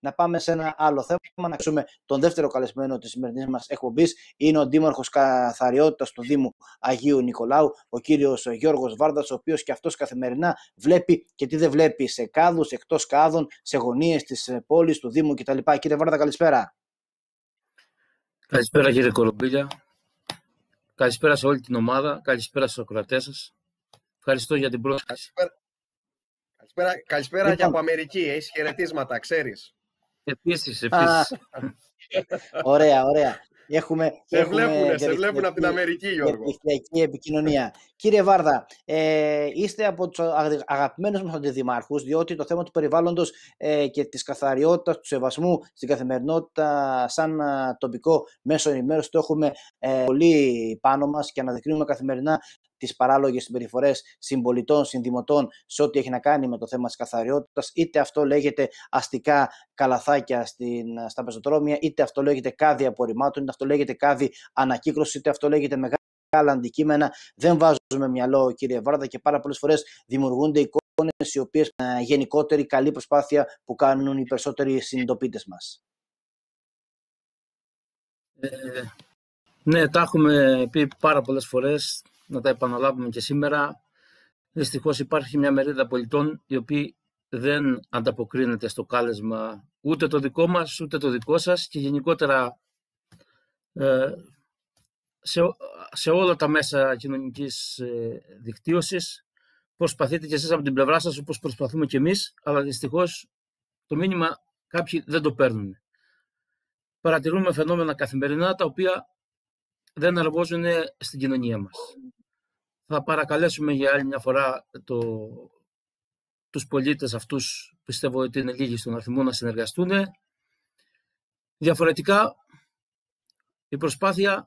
να πάμε σε ένα άλλο θέμα, να ξούμε τον δεύτερο καλεσμένο της σημερινής μας εκπομπής. Είναι ο Δήμαρχος Καθαριότητας του Δήμου Αγίου Νικολάου, ο κύριος Γιώργος Βάρδας, ο οποίος και αυτός καθημερινά βλέπει και τι δεν βλέπει σε κάδους, εκτός κάδων, σε γωνίες της πόλης, του Δήμου κτλ. Κύριε Βάρδα, καλησπέρα. Καλησπέρα κύριε Κολομπίλια. Καλησπέρα σε όλη την ομάδα. Καλησπέρα στους κρατέ σας. Ευχαριστώ για την πρόσκληση. Καλησπέρα, καλησπέρα λοιπόν. και από Αμερική. Έχεις χαιρετίσματα, ξέρεις. Επίσης, επίσης. ωραία, ωραία. Έχουμε, σε βλέπουν, σε βλέπουν από την Αμερική, Γιώργο. Δικτυακή επικοινωνία. Κύριε Βάρδα, ε, είστε από τους αγαπημένους μας αντιδημάρχους, διότι το θέμα του περιβάλλοντος ε, και της καθαριότητας, του σεβασμού στην καθημερινότητα, σαν τοπικό μέσο ενημέρωσης, το έχουμε ε, πολύ πάνω μας και αναδεικνύουμε καθημερινά τις παράλογες συμπεριφορές συμπολιτών, συνδημοτών σε ό,τι έχει να κάνει με το θέμα της καθαριότητας, είτε αυτό λέγεται αστικά καλαθάκια στην, στα πεζοδρόμια, είτε αυτό λέγεται κάδι απορριμμάτων, είτε αυτό λέγεται κάδι ανακύκλωσης, είτε αυτό λέγεται μεγάλα αντικείμενα δεν βάζουμε μυαλό, κύριε Βάρδα, και πάρα πολλές φορές δημιουργούνται εικόνες οι οποίες γενικότερη καλή προσπάθεια που κάνουν οι περισσότεροι συνειδητοποιητές μας. Ε, ναι, τα έχουμε πει πάρα πολλές φορές να τα επαναλάβουμε και σήμερα. Δυστυχώς υπάρχει μια μερίδα πολιτών οι οποίοι δεν ανταποκρίνεται στο κάλεσμα ούτε το δικό μας, ούτε το δικό σας και γενικότερα ε, σε, σε όλα τα μέσα κοινωνικής δικτύωση. Ε, δικτύωσης. Προσπαθείτε και εσείς από την πλευρά σας όπως προσπαθούμε και εμείς, αλλά δυστυχώς το μήνυμα κάποιοι δεν το παίρνουν. Παρατηρούμε φαινόμενα καθημερινά τα οποία δεν αρμόζουν στην κοινωνία μας. Θα παρακαλέσουμε για άλλη μια φορά το, τους πολίτες αυτούς, πιστεύω ότι είναι λίγοι στον αριθμό, να συνεργαστούν. Διαφορετικά, η προσπάθεια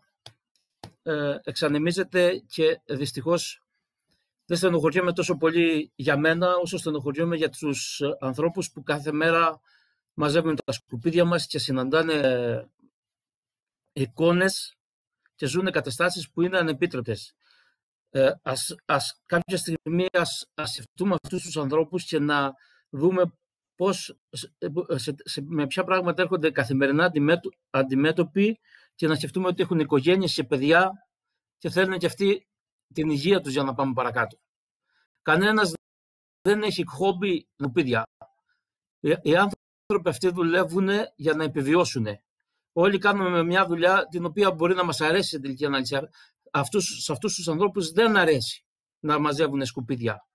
ε, εξανεμίζεται και δυστυχώς δεν στενοχωριέμαι τόσο πολύ για μένα, όσο στενοχωριέμαι για τους ανθρώπους που κάθε μέρα μαζεύουν τα σκουπίδια μας και συναντάνε εικόνες και ζουν καταστάσεις που είναι ανεπίτρεπτες. Ε, ας, ας, κάποια στιγμή ας, σκεφτούμε αυτούς τους ανθρώπους και να δούμε πώς, σε, με ποια πράγματα έρχονται καθημερινά αντιμέτωποι και να σκεφτούμε ότι έχουν οικογένειες και παιδιά και θέλουν και αυτοί την υγεία τους για να πάμε παρακάτω. Κανένας δεν έχει χόμπι νουπίδια. Ε, οι άνθρωποι αυτοί δουλεύουν για να επιβιώσουν όλοι κάνουμε μια δουλειά την οποία μπορεί να μας αρέσει στην τελική ανάλυση. Αυτούς, σε αυτούς τους ανθρώπους δεν αρέσει να μαζεύουν σκουπίδια.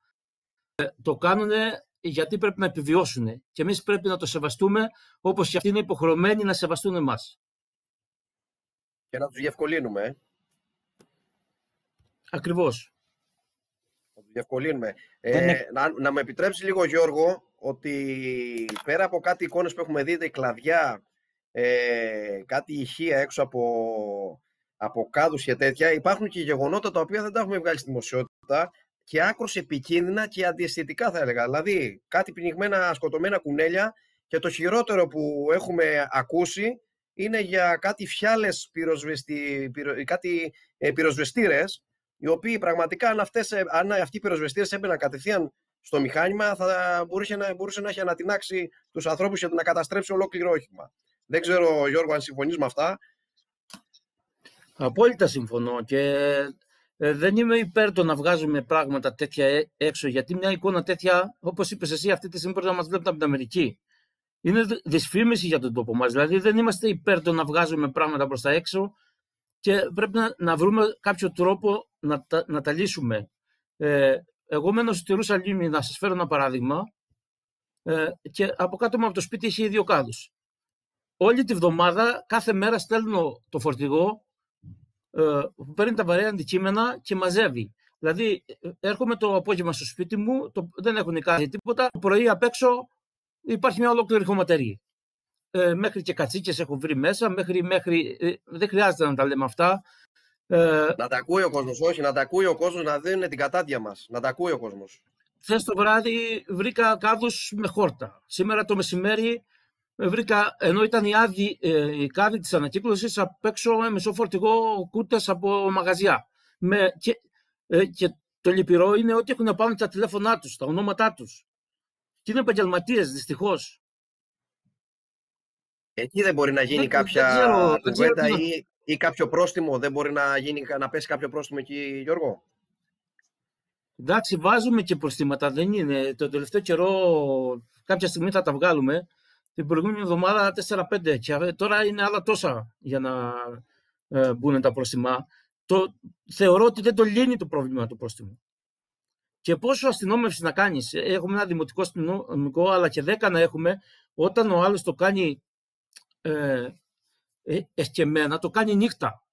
Ε, το κάνουν γιατί πρέπει να επιβιώσουν και εμείς πρέπει να το σεβαστούμε όπως και αυτοί είναι υποχρεωμένοι να σεβαστούν εμάς. Και να τους διευκολύνουμε. Ακριβώ. Ε. Ακριβώς. Να τους διευκολύνουμε. Ε, να, να με επιτρέψεις λίγο Γιώργο ότι πέρα από κάτι εικόνες που έχουμε δει, η δηλαδή κλαδιά ε, κάτι ηχεία έξω από, από κάδους και τέτοια. Υπάρχουν και γεγονότα τα οποία δεν τα έχουμε βγάλει στη δημοσιότητα και άκρος επικίνδυνα και αντιαισθητικά θα έλεγα. Δηλαδή κάτι πνιγμένα σκοτωμένα κουνέλια και το χειρότερο που έχουμε ακούσει είναι για κάτι φιάλες πυροσβεστι... πυρο... κάτι, ε, οι οποίοι πραγματικά αν, αυτές, ε, αν αυτοί οι πυροσβεστήρες έμπαιναν κατευθείαν στο μηχάνημα θα μπορούσε να, μπορούσε να έχει ανατινάξει τους ανθρώπους και να καταστρέψει ολόκληρο όχημα. Δεν ξέρω, Γιώργο, αν συμφωνείς με αυτά. Απόλυτα συμφωνώ και ε, δεν είμαι υπέρ το να βγάζουμε πράγματα τέτοια ε, έξω, γιατί μια εικόνα τέτοια, όπως είπες εσύ, αυτή τη στιγμή να μας βλέπουν από την Αμερική. Είναι δυσφήμιση για τον τόπο μας, δηλαδή δεν είμαστε υπέρ το να βγάζουμε πράγματα προς τα έξω και πρέπει να, να βρούμε κάποιο τρόπο να τα, να τα λύσουμε. Ε, εγώ μένω στη Ρούσα Λίμνη, να σας φέρω ένα παράδειγμα, ε, και από κάτω μου από το σπίτι έχει δύο κάδους όλη τη βδομάδα, κάθε μέρα στέλνω το φορτηγό ε, που παίρνει τα βαρέα αντικείμενα και μαζεύει. Δηλαδή, ε, έρχομαι το απόγευμα στο σπίτι μου, το, δεν έχουν κάνει τίποτα. Το πρωί απ' έξω υπάρχει μια ολόκληρη χωματερή. Ε, μέχρι και κατσίκες έχω βρει μέσα, μέχρι, μέχρι, ε, δεν χρειάζεται να τα λέμε αυτά. Ε, να τα ακούει ο κόσμος, όχι, να τα ακούει ο κόσμος, να δίνουν την κατάδια μας. να τα ακούει ο κόσμος. Χθες το βράδυ βρήκα κάδους με χόρτα. Σήμερα το μεσημέρι ε, βρήκα, ενώ ήταν η, άδειοι η κάδη της ανακύκλωσης, απ' έξω μισό φορτηγό κούτες από μαγαζιά. Με, και, ε, και το λυπηρό είναι ότι έχουν πάνω τα τηλέφωνά τους, τα ονόματά τους. Και είναι επαγγελματίες, δυστυχώς. Εκεί δεν μπορεί να γίνει δεν, κάποια κουβέντα ή, ή, κάποιο πρόστιμο, δεν μπορεί να, γίνει, να πέσει κάποιο πρόστιμο εκεί, Γιώργο. Εντάξει, βάζουμε και προστήματα, δεν είναι. Το τελευταίο καιρό κάποια στιγμή θα τα βγάλουμε την προηγούμενη εβδομάδα 4-5 και ε, τώρα είναι άλλα τόσα για να ε, μπουν τα πρόστιμα. Το, θεωρώ ότι δεν το λύνει το πρόβλημα του πρόστιμου. Και πόσο αστυνόμευση να κάνεις. Ε, έχουμε ένα δημοτικό αστυνομικό, αλλά και 10 να έχουμε, όταν ο άλλος το κάνει ε, ε, εσκεμένα, το κάνει νύχτα.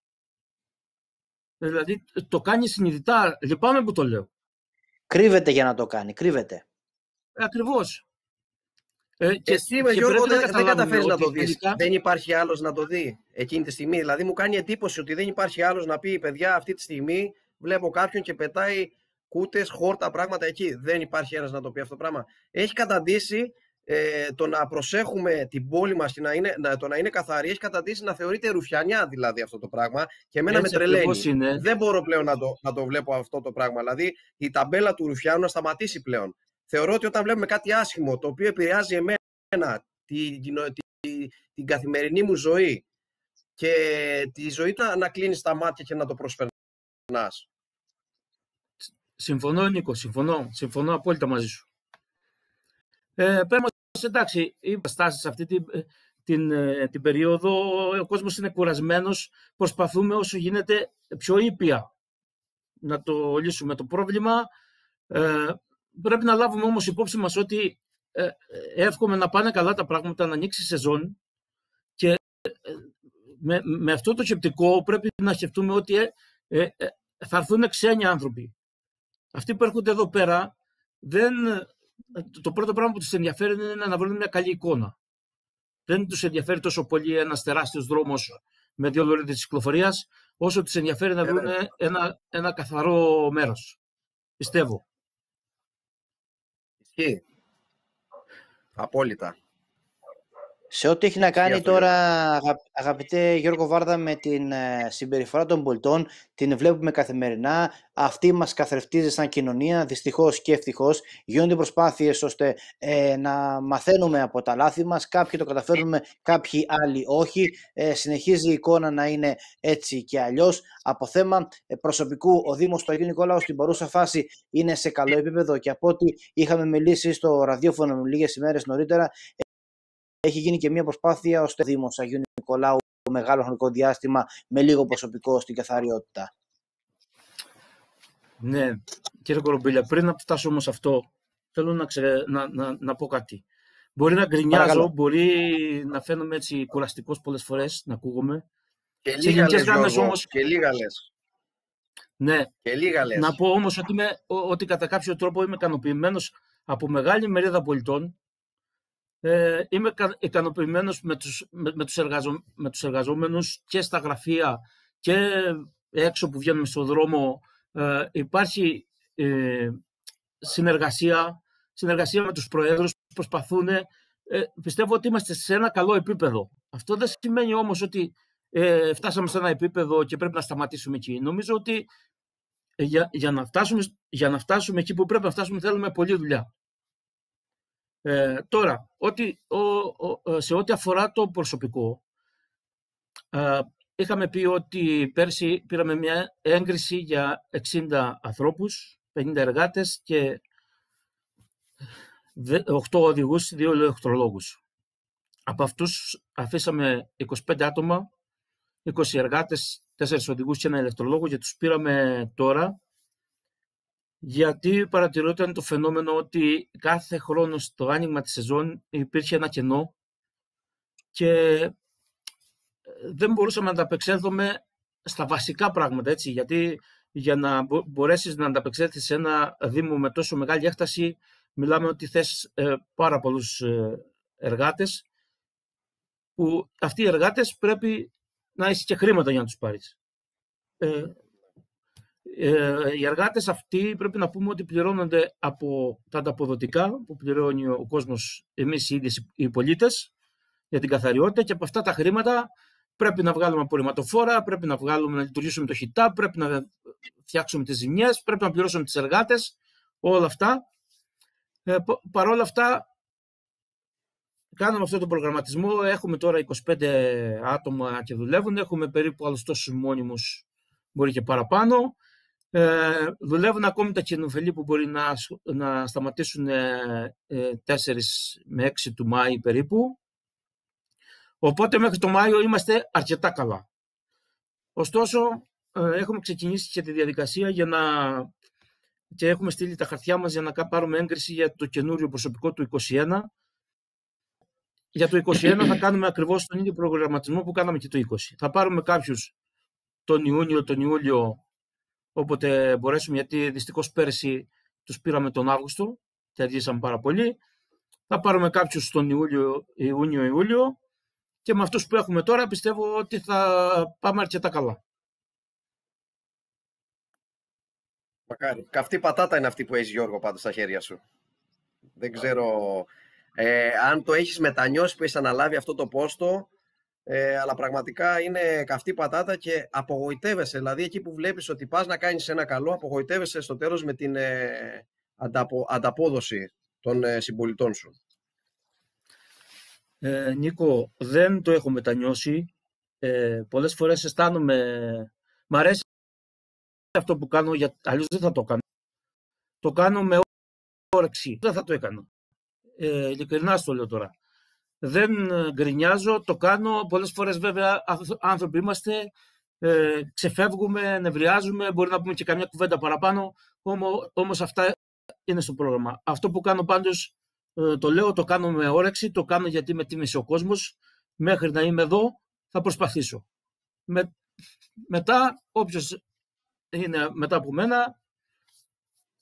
Ε, δηλαδή το κάνει συνειδητά. Λυπάμαι που το λέω. Κρύβεται για να το κάνει, κρύβεται. Ακριβώς. Ε, ε, και εσύ, με Γιώργο, δεν, δεν καταφέρεις να το δει. Δεν υπάρχει άλλος να το δει εκείνη τη στιγμή. Δηλαδή, μου κάνει εντύπωση ότι δεν υπάρχει άλλος να πει: Παιδιά, αυτή τη στιγμή βλέπω κάποιον και πετάει κούτες, χόρτα, πράγματα εκεί. Δεν υπάρχει ένας να το πει αυτό το πράγμα. Έχει καταντήσει ε, το να προσέχουμε την πόλη μας, να το να είναι καθαρή, έχει καταντήσει να θεωρείται ρουφιανιά δηλαδή αυτό το πράγμα. Και εμένα Έτσι, με τρελαίνει. Δεν μπορώ πλέον να το, να το βλέπω αυτό το πράγμα. Δηλαδή, η ταμπέλα του ρουφιάνου να σταματήσει πλέον θεωρώ ότι όταν βλέπουμε κάτι άσχημο το οποίο επηρεάζει εμένα, τη, την καθημερινή μου ζωή και τη ζωή να, να κλείνεις τα μάτια και να το προσπερνάς. Συμφωνώ, Νίκο, συμφωνώ. Συμφωνώ απόλυτα μαζί σου. Ε, πέρα εντάξει, οι στάσεις αυτή την, ε, ε, την, περίοδο, ο κόσμος είναι κουρασμένος, προσπαθούμε όσο γίνεται πιο ήπια να το λύσουμε το πρόβλημα. Ε, πρέπει να λάβουμε όμως υπόψη μας ότι ε, ε, εύχομαι να πάνε καλά τα πράγματα, να ανοίξει η σεζόν και ε, με, με αυτό το σκεπτικό πρέπει να σκεφτούμε ότι ε, ε, θα έρθουν ξένοι άνθρωποι. Αυτοί που έρχονται εδώ πέρα, δεν, το πρώτο πράγμα που τους ενδιαφέρει είναι να βρουν μια καλή εικόνα. Δεν τους ενδιαφέρει τόσο πολύ ένας τεράστιος δρόμος με δύο λωρίδες κυκλοφορίας, όσο τους ενδιαφέρει να βρουν ένα, ένα καθαρό μέρος. Πιστεύω. Απόλυτα. Σε ό,τι έχει να κάνει τώρα, αγαπητέ Γιώργο Βάρδα, με την ε, συμπεριφορά των πολιτών, την βλέπουμε καθημερινά. Αυτή μας καθρεφτίζει σαν κοινωνία, δυστυχώς και ευτυχώς. Γίνονται προσπάθειες ώστε ε, να μαθαίνουμε από τα λάθη μας. Κάποιοι το καταφέρνουμε, κάποιοι άλλοι όχι. Ε, συνεχίζει η εικόνα να είναι έτσι και αλλιώς. Από θέμα προσωπικού, ο Δήμος του Αγίου Νικολάου στην παρούσα φάση είναι σε καλό επίπεδο και από ό,τι είχαμε μιλήσει στο ραδιόφωνο λίγες ημέρες νωρίτερα. Έχει γίνει και μια προσπάθεια ώστε ο Δήμος Αγίου Νικολάου μεγάλο χρονικό διάστημα με λίγο προσωπικό στην καθαριότητα. Ναι, κύριε Κορομπίλια, πριν να φτάσω όμως αυτό, θέλω να, να, να, να πω κάτι. Μπορεί να γκρινιάζω, μπορεί να φαίνομαι έτσι κουραστικός πολλές φορές, να ακούγομαι. Και λίγα λες, γράμμες, όμως... και λίγα λες. Ναι, και λίγα να πω όμως ότι, είμαι, ότι κατά κάποιο τρόπο είμαι ικανοποιημένος από μεγάλη μερίδα πολιτών ε, είμαι ικανοποιημένος με τους, με, τους με τους εργαζόμενους και στα γραφεία και έξω που βγαίνουμε στον δρόμο. Ε, υπάρχει ε, συνεργασία, συνεργασία με τους προέδρους που προσπαθούν. Ε, πιστεύω ότι είμαστε σε ένα καλό επίπεδο. Αυτό δεν σημαίνει όμως ότι ε, φτάσαμε σε ένα επίπεδο και πρέπει να σταματήσουμε εκεί. Νομίζω ότι για, για, να φτάσουμε, για να φτάσουμε εκεί που πρέπει να φτάσουμε θέλουμε πολλή δουλειά. Ε, τώρα, ότι, ο, ε, σε ό,τι αφορά το προσωπικό, ε, είχαμε πει ότι πέρσι πήραμε μια έγκριση για 60 ανθρώπους, 50 εργάτες και 8 οδηγούς, 2 ηλεκτρολόγους. Από αυτούς αφήσαμε 25 άτομα, 20 εργάτες, 4 οδηγούς και ένα ηλεκτρολόγο και τους πήραμε τώρα γιατί παρατηρούταν το φαινόμενο ότι κάθε χρόνο στο άνοιγμα της σεζόν υπήρχε ένα κενό και ε, δεν μπορούσαμε να ανταπεξέλθουμε στα βασικά πράγματα, έτσι, γιατί για να μπορέσεις να ανταπεξέλθεις σε ένα δήμο με τόσο μεγάλη έκταση μιλάμε ότι θες ε, πάρα πολλούς ε, εργάτες που αυτοί οι εργάτες πρέπει να έχεις και χρήματα για να τους πάρεις. Ε, οι εργάτες αυτοί πρέπει να πούμε ότι πληρώνονται από τα ανταποδοτικά που πληρώνει ο κόσμος, εμείς οι ίδιες οι πολίτες, για την καθαριότητα και από αυτά τα χρήματα πρέπει να βγάλουμε απορριμματοφόρα, πρέπει να βγάλουμε να λειτουργήσουμε το χιτά, πρέπει να φτιάξουμε τις ζημιές, πρέπει να πληρώσουμε τις εργάτες, όλα αυτά. Ε, όλα αυτά, κάνουμε αυτό το προγραμματισμό, έχουμε τώρα 25 άτομα και δουλεύουν, έχουμε περίπου άλλους τόσους μόνιμους, μπορεί και παραπάνω. Ε, δουλεύουν ακόμη τα κοινοφελή που μπορεί να, σταματήσουν ε, 4 ε, με 6 του Μάη περίπου. Οπότε μέχρι το Μάιο είμαστε αρκετά καλά. Ωστόσο, ε, έχουμε ξεκινήσει και τη διαδικασία για να και έχουμε στείλει τα χαρτιά μας για να πάρουμε έγκριση για το καινούριο προσωπικό του 2021. Για το 21 θα κάνουμε ακριβώς τον ίδιο προγραμματισμό που κάναμε και το 20. Θα πάρουμε κάποιους τον Ιούνιο, τον Ιούλιο όποτε μπορέσουμε, γιατί δυστυχώς πέρσι τους πήραμε τον Αύγουστο και αργήσαμε πάρα πολύ. Θα πάρουμε κάποιους τον Ιούλιο, Ιούνιο, Ιούλιο και με αυτούς που έχουμε τώρα πιστεύω ότι θα πάμε αρκετά καλά. Μακάρι. Καυτή πατάτα είναι αυτή που έχει Γιώργο πάντως στα χέρια σου. Δεν ξέρω ε, αν το έχεις μετανιώσει που έχεις αναλάβει αυτό το πόστο ε, αλλά πραγματικά είναι καυτή πατάτα και απογοητεύεσαι. Δηλαδή, εκεί που βλέπεις ότι πας να κάνεις ένα καλό, απογοητεύεσαι στο τέλος με την ε, ανταπόδοση των ε, συμπολιτών σου. Ε, Νίκο, δεν το έχω μετανιώσει. Ε, πολλές φορές αισθάνομαι... Μ' αρέσει αυτό που κάνω, γιατί αλλιώς δεν θα το κάνω. Το κάνω με όρεξη. Δεν θα το έκανα. Ε, ειλικρινά στο λέω τώρα δεν ε, γκρινιάζω, το κάνω. Πολλές φορές βέβαια άνθρωποι είμαστε, ε, ξεφεύγουμε, νευριάζουμε, μπορεί να πούμε και καμιά κουβέντα παραπάνω, όμως, όμως αυτά είναι στο πρόγραμμα. Αυτό που κάνω πάντως ε, το λέω, το κάνω με όρεξη, το κάνω γιατί με τίμησε ο κόσμος. Μέχρι να είμαι εδώ θα προσπαθήσω. Με, μετά, όποιος είναι μετά από μένα,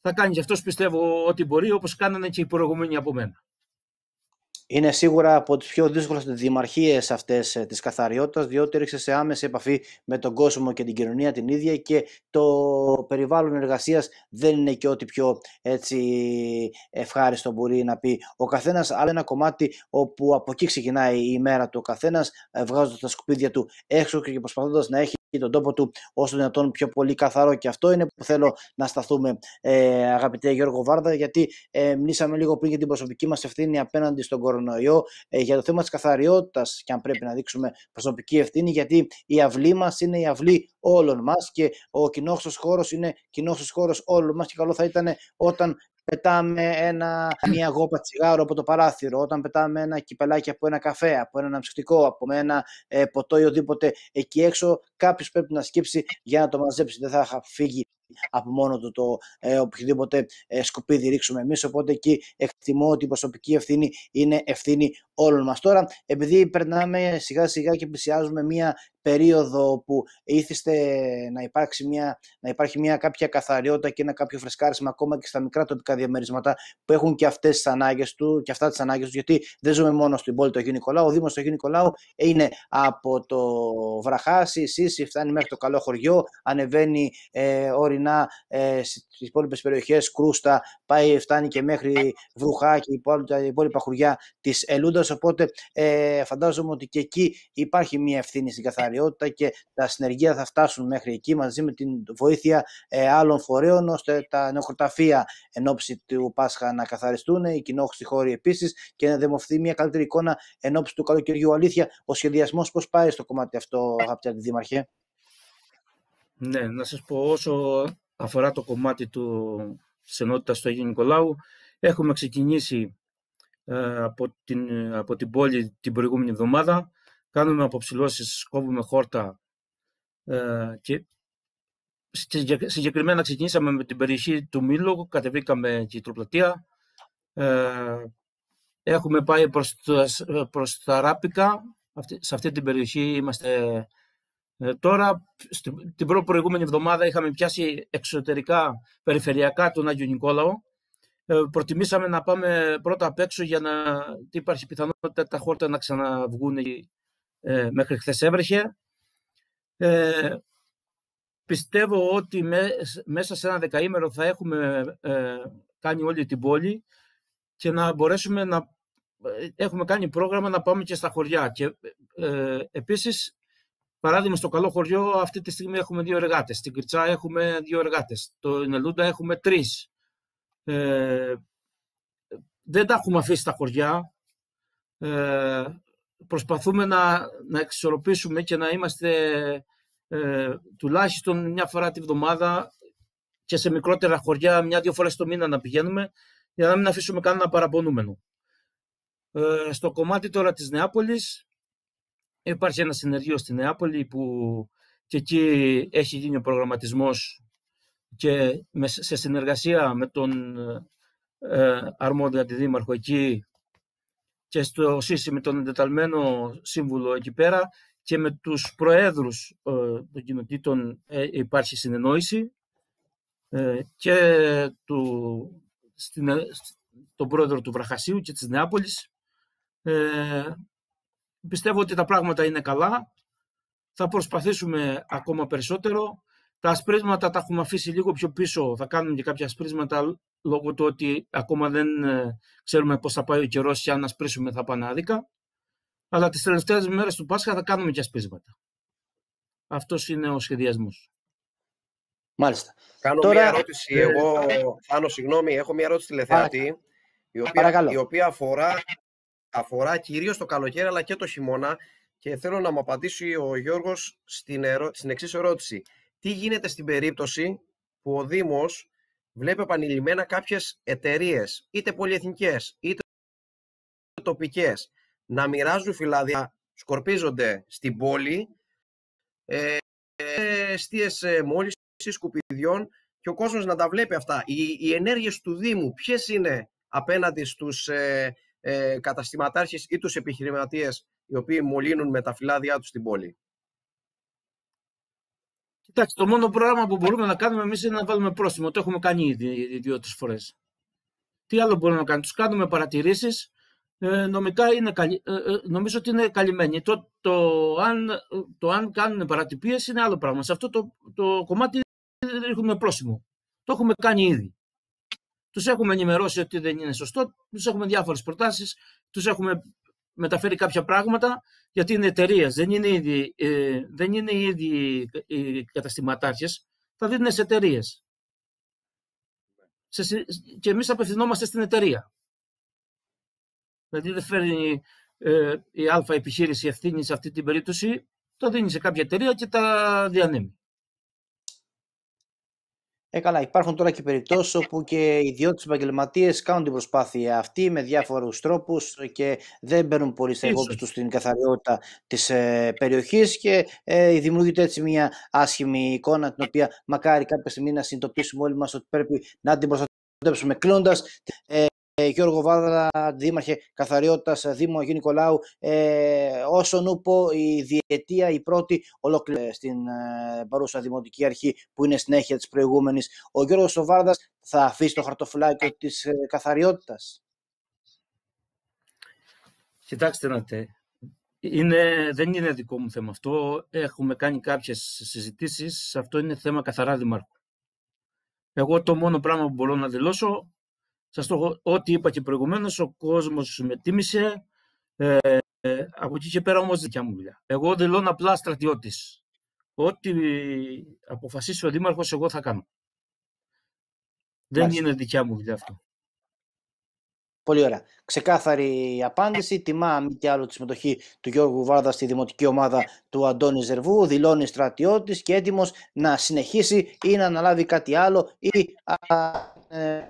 θα κάνει Γι' αυτός πιστεύω ότι μπορεί, όπως κάνανε και οι προηγούμενοι από μένα είναι σίγουρα από τις πιο δύσκολες δήμαρχίες αυτές ε, της καθαριότητας, διότι έριξε σε άμεση επαφή με τον κόσμο και την κοινωνία την ίδια και το περιβάλλον εργασίας δεν είναι και ό,τι πιο έτσι, ευχάριστο μπορεί να πει ο καθένας, αλλά ένα κομμάτι όπου από εκεί ξεκινάει η ημέρα του ο καθένας, ε, βγάζοντας τα σκουπίδια του έξω και προσπαθώντας να έχει τον τόπο του όσο δυνατόν πιο πολύ καθαρό και αυτό είναι που θέλω να σταθούμε ε, αγαπητέ Γιώργο Βάρδα γιατί ε, λίγο πριν για την προσωπική μας ευθύνη απέναντι στον κορονοϊό ε, για το θέμα της καθαριότητας και αν πρέπει να δείξουμε προσωπική ευθύνη, γιατί η αυλή μας είναι η αυλή όλων μας και ο κοινόχρηστο χώρος είναι κοινόχρηστο χώρος όλων μας. Και καλό θα ήταν όταν πετάμε ένα, μια γόπα τσιγάρο από το παράθυρο, όταν πετάμε ένα κυπελάκι από ένα καφέ, από ένα αναψυκτικό, από ένα ε, ποτό ή οτιδήποτε εκεί έξω, κάποιος πρέπει να σκύψει για να το μαζέψει. Δεν θα φύγει από μόνο του το ε, οποιοδήποτε ε, σκουπίδι ρίξουμε εμείς, οπότε εκεί εκτιμώ ότι η προσωπική ευθύνη είναι ευθύνη όλων μας. Τώρα, επειδή περνάμε σιγά σιγά και πλησιάζουμε μία περίοδο που ήθιστε να, υπάρξει μια, να υπάρχει μια κάποια καθαριότητα και ένα κάποιο φρεσκάρισμα ακόμα και στα μικρά τοπικά διαμερίσματα που έχουν και αυτές τις ανάγκες του και αυτά τις ανάγκες τους, γιατί δεν ζούμε μόνο στην πόλη του Αγίου Νικολάου. Ο Δήμος του Αγίου Νικολάου είναι από το Βραχάσι, Σύση, φτάνει μέχρι το Καλό Χωριό, ανεβαίνει ε, ορεινά ε, στις υπόλοιπες περιοχές, Κρούστα, πάει, φτάνει και μέχρι Βρουχά και τα υπόλοιπα χωριά της Ελούντας. Οπότε ε, φαντάζομαι ότι και εκεί υπάρχει μια ευθύνη στην καθαριότητα και τα συνεργεία θα φτάσουν μέχρι εκεί μαζί με την βοήθεια ε, άλλων φορέων ώστε τα νεοκροταφεία εν ώψη του Πάσχα να καθαριστούν, οι κοινόχρηστοι χώροι επίσης και να δημοφθεί μια καλύτερη εικόνα εν ώψη του καλοκαιριού. Αλήθεια, ο σχεδιασμός πώς πάει στο κομμάτι αυτό, αγαπητέ Δήμαρχε. Ναι, να σας πω όσο αφορά το κομμάτι του της ενότητας του Αγίου Νικολάου, έχουμε ξεκινήσει ε, από, την, από την πόλη την προηγούμενη εβδομάδα, κάνουμε αποψηλώσεις, κόβουμε χόρτα ε, και συγκεκριμένα ξεκινήσαμε με την περιοχή του Μήλου, κατεβήκαμε Τροπλατεία. Ε, έχουμε πάει προς, τα Ράπικα, αυτή, σε αυτή την περιοχή είμαστε ε, τώρα. την προ προηγούμενη εβδομάδα είχαμε πιάσει εξωτερικά, περιφερειακά τον Άγιο Νικόλαο. Ε, προτιμήσαμε να πάμε πρώτα απ' έξω για να υπάρχει πιθανότητα τα χόρτα να ξαναβγούν ε, μέχρι χθες έβρεχε. Ε, πιστεύω ότι μέσα σε ένα δεκαήμερο θα έχουμε ε, κάνει όλη την πόλη και να μπορέσουμε να ε, έχουμε κάνει πρόγραμμα να πάμε και στα χωριά. Και, ε, επίσης, παράδειγμα, στο Καλό Χωριό αυτή τη στιγμή έχουμε δύο εργάτες. Στην Κριτσά έχουμε δύο εργάτες. Το Νελούντα έχουμε τρεις. Ε, δεν τα έχουμε αφήσει στα χωριά. Ε, προσπαθούμε να, να εξισορροπήσουμε και να είμαστε ε, τουλάχιστον μια φορά τη βδομάδα και σε μικρότερα χωριά μια-δύο φορές το μήνα να πηγαίνουμε για να μην αφήσουμε κανένα παραπονούμενο. Ε, στο κομμάτι τώρα της Νεάπολης υπάρχει ένα συνεργείο στη Νεάπολη που και εκεί έχει γίνει ο προγραμματισμός και σε συνεργασία με τον ε, τη Δήμαρχο εκεί και στο ΣΥΣΙ με τον εντεταλμένο σύμβουλο εκεί πέρα και με τους προέδρους ε, των κοινοτήτων ε, υπάρχει συνεννόηση ε, και του, στην, ε, τον πρόεδρο του Βραχασίου και της Νεάπολης. πιστεύω ότι τα πράγματα είναι καλά. Θα προσπαθήσουμε ακόμα περισσότερο. Τα ασπρίσματα τα έχουμε αφήσει λίγο πιο πίσω. Θα κάνουμε και κάποια ασπρίσματα λόγω του ότι ακόμα δεν ε, ξέρουμε πώς θα πάει ο καιρός και αν ασπρίσουμε θα πάνε άδικα. Αλλά τις τελευταίες μέρες του Πάσχα θα κάνουμε και ασπίσματα. Αυτός είναι ο σχεδιασμός. Μάλιστα. Κάνω Τώρα... μια ερώτηση ε, εγώ, ε, Άνω, συγγνώμη, έχω μια ερώτηση τηλεθεατή, η οποία, η οποία αφορά, αφορά κυρίως το καλοκαίρι αλλά και το χειμώνα και θέλω να μου απαντήσει ο Γιώργος στην, ερω... στην εξής ερώτηση. Τι γίνεται στην περίπτωση που ο Δήμος Βλέπει επανειλημμένα κάποιες εταιρείες, είτε πολυεθνικές, είτε τοπικές, να μοιράζουν φυλάδια, σκορπίζονται στην πόλη, ε, εστίες ε, μόλις σκουπιδιών και ο κόσμος να τα βλέπει αυτά. Οι, οι ενέργειες του Δήμου, ποιες είναι απέναντι στους ε, ε καταστηματάρχες ή τους επιχειρηματίες οι οποίοι μολύνουν με τα φυλάδια τους στην πόλη. Εντάξει, το μόνο πράγμα που μπορούμε να κάνουμε εμείς είναι να βάλουμε πρόστιμο. Το έχουμε κάνει ήδη δύο-τρει φορές. Τι άλλο μπορούμε να κάνουμε, τους κάνουμε παρατηρήσεις. Ε, νομικά είναι καλυ... Ε, ε, νομίζω ότι είναι καλυμμένοι. Το, το, αν, το αν κάνουν παρατυπίες είναι άλλο πράγμα. Σε αυτό το, το κομμάτι έχουμε πρόσημο. Το έχουμε κάνει ήδη. Τους έχουμε ενημερώσει ότι δεν είναι σωστό, τους έχουμε διάφορες προτάσεις, τους έχουμε μεταφέρει κάποια πράγματα γιατί είναι εταιρείες, δεν είναι ήδη, ίδιοι ε, δεν ήδη οι ε, καταστηματάρχες, θα δίνουν σε εταιρείες. Και εμείς απευθυνόμαστε στην εταιρεία. Δηλαδή δεν φέρνει ε, η Αλφα επιχείρηση ευθύνης σε αυτή την περίπτωση, το δίνει σε κάποια εταιρεία και τα διανύμει. Ε, καλά, υπάρχουν τώρα και περιπτώσεις όπου και οι ιδιώτε επαγγελματίες κάνουν την προσπάθεια αυτή με διάφορους τρόπους και δεν μπαίνουν πολύ στα υπόψη τους στην καθαριότητα της ε, περιοχής και ε, δημιουργείται έτσι μια άσχημη εικόνα την οποία μακάρι κάποια στιγμή να συνειδητοποιήσουμε όλοι μας ότι πρέπει να την προστατεύσουμε κλείνοντας. Ε, ε, Γιώργο Βάδρα, Δήμαρχε Καθαριότητας ε, Δήμο Αγίου Νικολάου, ε, όσο η διετία, η πρώτη ολόκληρη στην ε, παρούσα Δημοτική Αρχή που είναι συνέχεια της προηγούμενης. Ο Γιώργος Βάρδας θα αφήσει το χαρτοφυλάκιο της ε, καθαριότητας. Κοιτάξτε να Είναι, δεν είναι δικό μου θέμα αυτό. Έχουμε κάνει κάποιες συζητήσεις. Αυτό είναι θέμα καθαρά δημάρχου. Εγώ το μόνο πράγμα που μπορώ να δηλώσω σας το, ό,τι είπα και προηγουμένως, ο κόσμος με τίμησε. Ε, ε από εκεί και πέρα όμως δικιά μου δουλειά. Εγώ δηλώνω απλά στρατιώτης. Ό,τι αποφασίσει ο Δήμαρχος εγώ θα κάνω. Δεν είναι δικιά μου δουλειά αυτό. Πολύ ωραία. Ξεκάθαρη απάντηση. Τιμά μη και άλλο τη συμμετοχή του Γιώργου Βάρδα στη δημοτική ομάδα του Αντώνη Ζερβού. Δηλώνει στρατιώτης και έτοιμος να συνεχίσει ή να αναλάβει κάτι άλλο ε,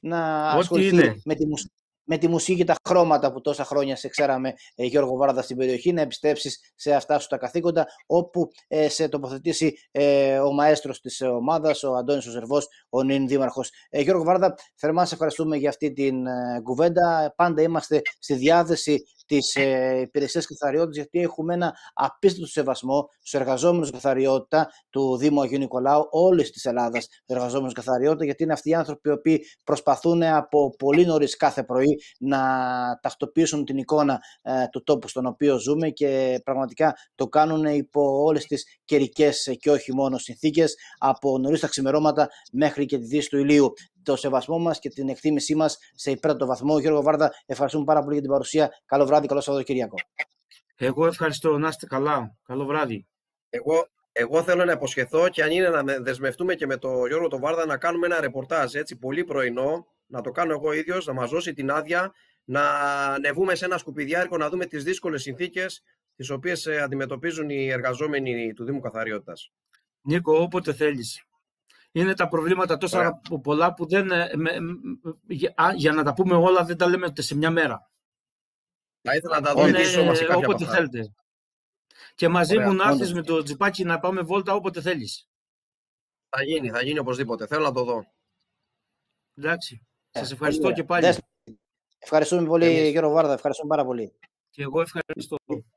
να ασχοληθεί με τη, μουσική, με τη μουσική και τα χρώματα που τόσα χρόνια σε ξέραμε, ε, Γιώργο Βάρδα, στην περιοχή, να επιστέψεις σε αυτά σου τα καθήκοντα, όπου ε, σε τοποθετήσει ε, ο μαέστρος της ομάδας, ο Αντώνης Ζερβός, ο νυν δήμαρχος. Ε, Γιώργο Βάρδα, θερμά σε ευχαριστούμε για αυτή την ε, κουβέντα. Πάντα είμαστε στη διάθεση τις ε, υπηρεσίες καθαριότητας, γιατί έχουμε ένα απίστευτο σεβασμό στους εργαζόμενους καθαριότητα του Δήμου Αγίου Νικολάου, όλης της Ελλάδας, τους εργαζόμενους καθαριότητα, γιατί είναι αυτοί οι άνθρωποι οι οποίοι προσπαθούν από πολύ νωρίς κάθε πρωί να τακτοποιήσουν την εικόνα ε, του τόπου στον οποίο ζούμε και πραγματικά το κάνουν υπό όλες τις καιρικές και όχι μόνο συνθήκες, από νωρίς τα ξημερώματα μέχρι και τη δύση του ηλίου το σεβασμό μας και την εκτίμησή μας σε υπέρτατο βαθμό. Γιώργο Βάρδα, ευχαριστούμε πάρα πολύ για την παρουσία. Καλό βράδυ, καλό Σαββατοκύριακο. Εγώ ευχαριστώ. Να είστε καλά. Καλό βράδυ. Εγώ, εγώ θέλω να υποσχεθώ και αν είναι να δεσμευτούμε και με τον Γιώργο τον Βάρδα να κάνουμε ένα ρεπορτάζ έτσι πολύ πρωινό, να το κάνω εγώ ίδιος, να μας δώσει την άδεια να ανεβούμε σε ένα σκουπιδιάρικο να δούμε τις δύσκολες συνθήκες τις οποίες ε, αντιμετωπίζουν οι εργαζόμενοι του Δήμου Καθαριότητας. Νίκο, όποτε θέλεις είναι τα προβλήματα τόσα πολλά που δεν, ε, για, να τα πούμε όλα δεν τα λέμε ούτε σε μια μέρα. Θα ήθελα να τα δω Όποτε θέλετε. Και μαζί μου να με το τζιπάκι να πάμε βόλτα όποτε θέλεις. Θα γίνει, θα γίνει οπωσδήποτε. Θέλω να το δω. Εντάξει. Ε, Σας Σα ευχαριστώ και πάλι. Ευχαριστούμε πολύ, Εμείς. Γιώργο Βάρδα. Ευχαριστούμε πάρα πολύ. Και εγώ ευχαριστώ.